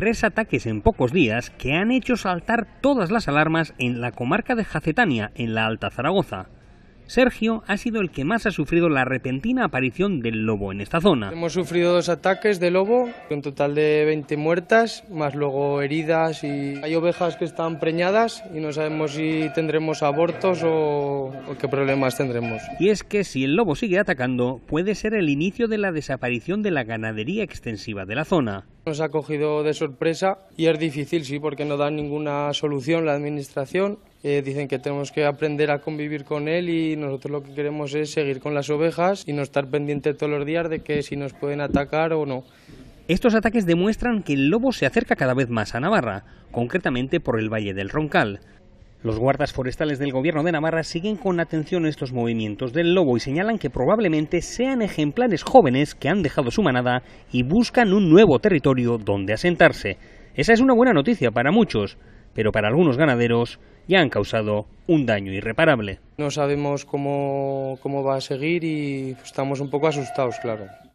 tres ataques en pocos días que han hecho saltar todas las alarmas en la comarca de Jacetania, en la Alta Zaragoza. Sergio ha sido el que más ha sufrido la repentina aparición del lobo en esta zona. Hemos sufrido dos ataques de lobo, un total de 20 muertas, más luego heridas y hay ovejas que están preñadas y no sabemos si tendremos abortos o, qué problemas tendremos. Y es que si el lobo sigue atacando, puede ser el inicio de la desaparición de la ganadería extensiva de la zona. Nos ha cogido de sorpresa y es difícil, sí, porque no da ninguna solución la administración. Eh, dicen que tenemos que aprender a convivir con él y nosotros lo que queremos es seguir con las ovejas y no estar pendiente todos los días de que si nos pueden atacar o no. Estos ataques demuestran que el lobo se acerca cada vez más a Navarra, concretamente por el Valle del Roncal. Los guardas forestales del gobierno de Navarra siguen con atención estos movimientos del lobo y señalan que probablemente sean ejemplares jóvenes que han dejado su manada y buscan un nuevo territorio donde asentarse. Esa es una buena noticia para muchos, pero para algunos ganaderos ya han causado un daño irreparable. No sabemos cómo, cómo va a seguir y estamos un poco asustados, claro.